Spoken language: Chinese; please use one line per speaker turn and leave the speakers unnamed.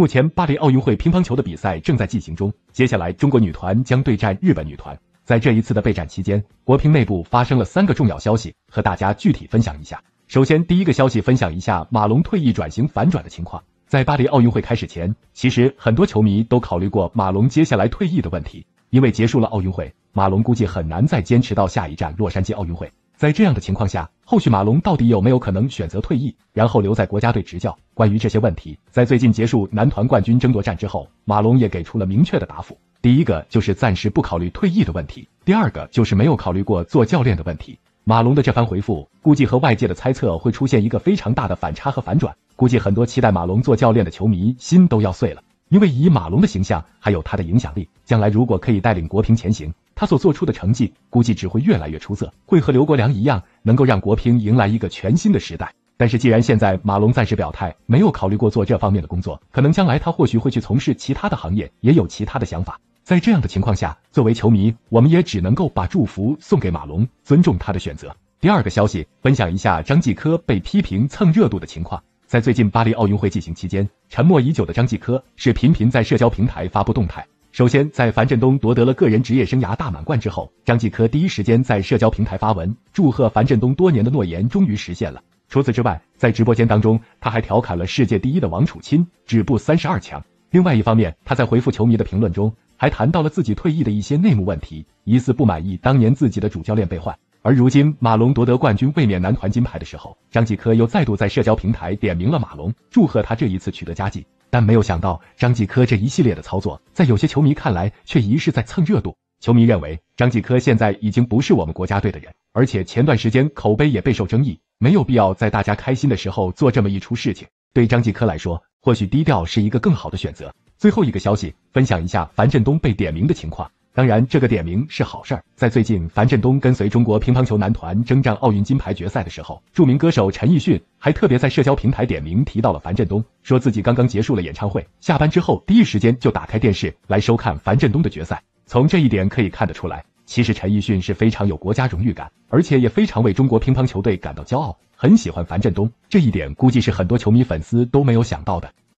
目前巴黎奥运会乒乓球的比赛正在进行中，接下来中国女团将对战日本女团。在这一次的备战期间，国乒内部发生了三个重要消息，和大家具体分享一下。首先，第一个消息分享一下马龙退役转型反转的情况。在巴黎奥运会开始前，其实很多球迷都考虑过马龙接下来退役的问题，因为结束了奥运会，马龙估计很难再坚持到下一站洛杉矶奥运会。在这样的情况下，后续马龙到底有没有可能选择退役，然后留在国家队执教？关于这些问题，在最近结束男团冠军争夺战之后，马龙也给出了明确的答复。第一个就是暂时不考虑退役的问题，第二个就是没有考虑过做教练的问题。马龙的这番回复，估计和外界的猜测会出现一个非常大的反差和反转。估计很多期待马龙做教练的球迷心都要碎了，因为以马龙的形象还有他的影响力，将来如果可以带领国乒前行。他所做出的成绩估计只会越来越出色，会和刘国梁一样，能够让国乒迎来一个全新的时代。但是，既然现在马龙暂时表态没有考虑过做这方面的工作，可能将来他或许会去从事其他的行业，也有其他的想法。在这样的情况下，作为球迷，我们也只能够把祝福送给马龙，尊重他的选择。第二个消息，分享一下张继科被批评蹭热度的情况。在最近巴黎奥运会进行期间，沉默已久的张继科是频频在社交平台发布动态。首先，在樊振东夺得了个人职业生涯大满贯之后，张继科第一时间在社交平台发文祝贺樊振东多年的诺言终于实现了。除此之外，在直播间当中，他还调侃了世界第一的王楚钦止步三十二强。另外一方面，他在回复球迷的评论中还谈到了自己退役的一些内幕问题，疑似不满意当年自己的主教练被换。而如今马龙夺得冠军卫冕男团金牌的时候，张继科又再度在社交平台点名了马龙，祝贺他这一次取得佳绩。但没有想到，张继科这一系列的操作，在有些球迷看来，却疑是在蹭热度。球迷认为，张继科现在已经不是我们国家队的人，而且前段时间口碑也备受争议，没有必要在大家开心的时候做这么一出事情。对张继科来说，或许低调是一个更好的选择。最后一个消息，分享一下樊振东被点名的情况。当然，这个点名是好事儿。在最近樊振东跟随中国乒乓球男团征战奥运金牌决赛的时候，著名歌手陈奕迅还特别在社交平台点名提到了樊振东，说自己刚刚结束了演唱会，下班之后第一时间就打开电视来收看樊振东的决赛。从这一点可以看得出来，其实陈奕迅是非常有国家荣誉感，而且也非常为中国乒乓球队感到骄傲，很喜欢樊振东。这一点估计是很多球迷粉丝都没有想到的。